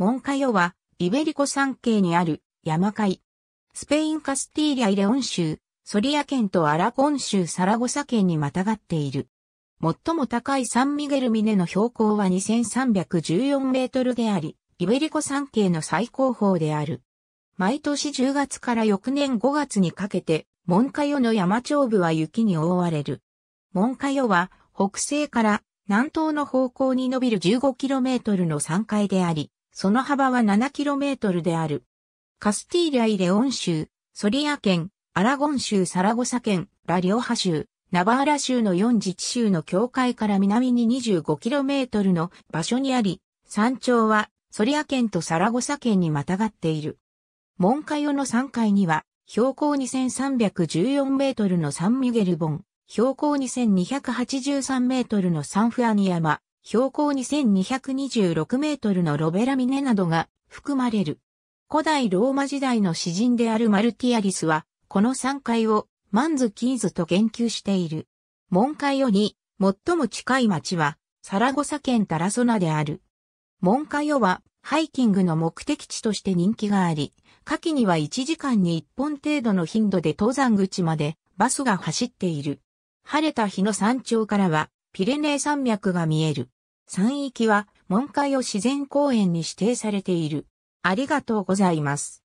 モンカヨは、イベリコ山系にある山海。スペインカスティーリア・イレオン州、ソリア県とアラコン州サラゴサ県にまたがっている。最も高いサンミゲル峰の標高は2314メートルであり、イベリコ山系の最高峰である。毎年10月から翌年5月にかけて、モンカヨの山頂部は雪に覆われる。モンカヨは北西から南東の方向に伸びる 15km の山塊であり、その幅は 7km である。カスティーリャイ・レオン州、ソリア県、アラゴン州サラゴサ県、ラ・リオハ州、ナバーラ州の4自治州の境界から南に 25km の場所にあり、山頂はソリア県とサラゴサ県にまたがっている。モンカヨの山階には、標高2314メートルのサンミュゲルボン、標高2283メートルのサンフアニ山、標高2226メートルのロベラミネなどが含まれる。古代ローマ時代の詩人であるマルティアリスは、この山階をマンズキーズと言及している。門下より最も近い町はサラゴサ県タラソナである。門下。世はハイキングの目的地として人気があり、夏季には1時間に1本程度の頻度で登山口までバスが走っている。晴れた日の山頂からはピレネー山脈が見える。山域は、門海を自然公園に指定されている。ありがとうございます。